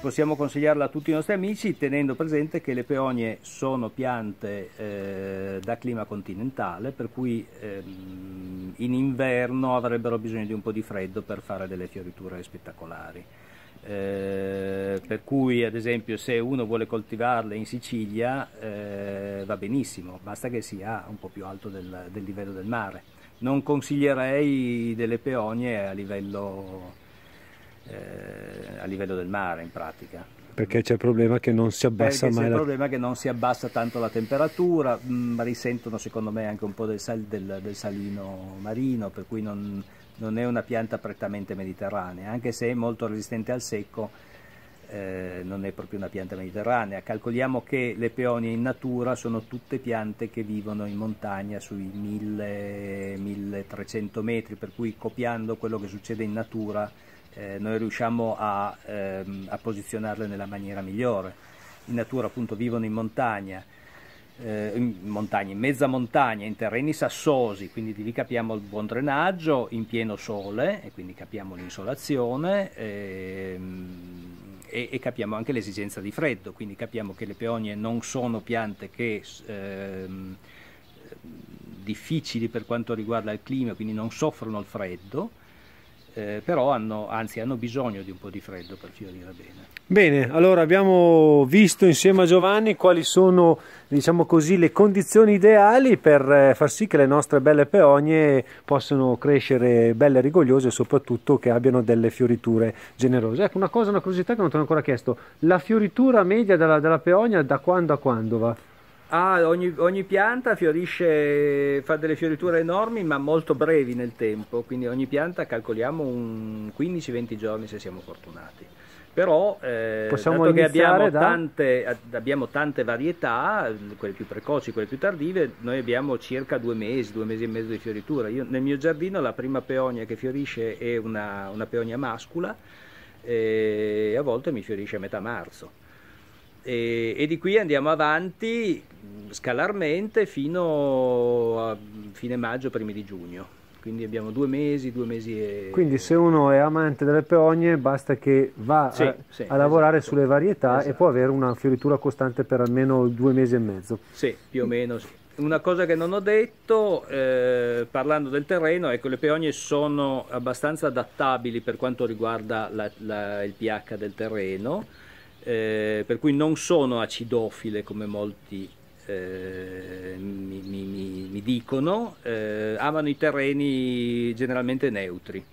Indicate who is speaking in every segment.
Speaker 1: possiamo consigliarla a tutti i nostri amici tenendo presente che le peonie sono piante eh, da clima continentale per cui ehm, in inverno avrebbero bisogno di un po' di freddo per fare delle fioriture spettacolari. Eh, per cui ad esempio se uno vuole coltivarle in Sicilia eh, va benissimo, basta che sia un po' più alto del, del livello del mare. Non consiglierei delle peonie a livello eh, a livello del mare in pratica.
Speaker 2: Perché c'è il problema che non si abbassa Perché mai. C'è il la...
Speaker 1: problema che non si abbassa tanto la temperatura, ma mm, risentono secondo me anche un po' del, sal, del, del salino marino, per cui non, non, è una pianta prettamente mediterranea, anche se è molto resistente al secco, eh, non è proprio una pianta mediterranea. Calcoliamo che le peonie in natura sono tutte piante che vivono in montagna sui 1000, 1300 metri, per cui copiando quello che succede in natura eh, noi riusciamo a, ehm, a, posizionarle nella maniera migliore. In natura appunto vivono in montagna, eh, in montagna, in mezza montagna, in terreni sassosi, quindi di lì capiamo il buon drenaggio, in pieno sole, e quindi capiamo l'insolazione ehm, e, capiamo anche l'esigenza di freddo, quindi capiamo che le peonie non sono piante che... Ehm, difficili per quanto riguarda il clima, quindi non soffrono il freddo, eh, però hanno, anzi hanno bisogno di un
Speaker 2: po' di freddo per fiorire bene. Bene, allora abbiamo visto insieme a Giovanni quali sono diciamo così, le condizioni ideali per eh, far sì che le nostre belle peonie possano crescere belle e rigogliose e soprattutto che abbiano delle fioriture generose. Ecco una cosa, una curiosità che non ti ho ancora chiesto, la fioritura media della, della peonia da quando a quando va?
Speaker 1: Ah, ogni, ogni, pianta fiorisce, fa delle fioriture enormi ma molto brevi nel tempo, quindi ogni pianta calcoliamo 15-20 giorni se siamo fortunati. Però eh, Possiamo dato che abbiamo, da... tante, abbiamo tante, varietà, quelle più precoci, quelle più tardive, noi abbiamo circa due mesi, due mesi e mezzo di fioritura. Io, nel mio giardino la prima peonia che fiorisce è una, una peonia mascula eh, e a volte mi fiorisce a metà marzo. E, e, di qui andiamo avanti mm, scalarmente fino a fine maggio, primi di giugno. Quindi abbiamo due mesi, due mesi e...
Speaker 2: Quindi se uno è amante delle peogne basta che va sì, a, sì, a, lavorare esatto. sulle varietà esatto. e può avere una fioritura costante per almeno due mesi e mezzo.
Speaker 1: Sì, più o meno Una cosa che non ho detto, eh, parlando del terreno, ecco, le peogne sono abbastanza adattabili per quanto riguarda la, la, il pH del terreno eh, per cui non sono acidofile come molti eh, mi, mi, mi, dicono, eh, amano i terreni generalmente neutri,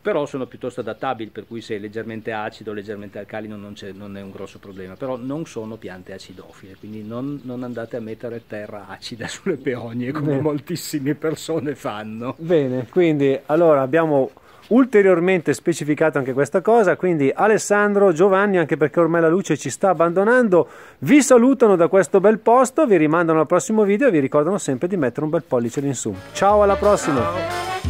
Speaker 1: però sono piuttosto adattabili, per cui se è leggermente acido, leggermente alcalino non, non è un grosso problema, però non sono piante acidofile, quindi
Speaker 2: non, non andate a mettere terra acida sulle peonie come Bene. moltissime persone fanno. Bene, quindi allora abbiamo ulteriormente specificato anche questa cosa, quindi Alessandro, Giovanni, anche perché ormai la luce ci sta abbandonando, vi salutano da questo bel posto, vi rimandano al prossimo video e vi ricordano sempre di mettere un bel pollice in su. Ciao, alla prossima! Ciao.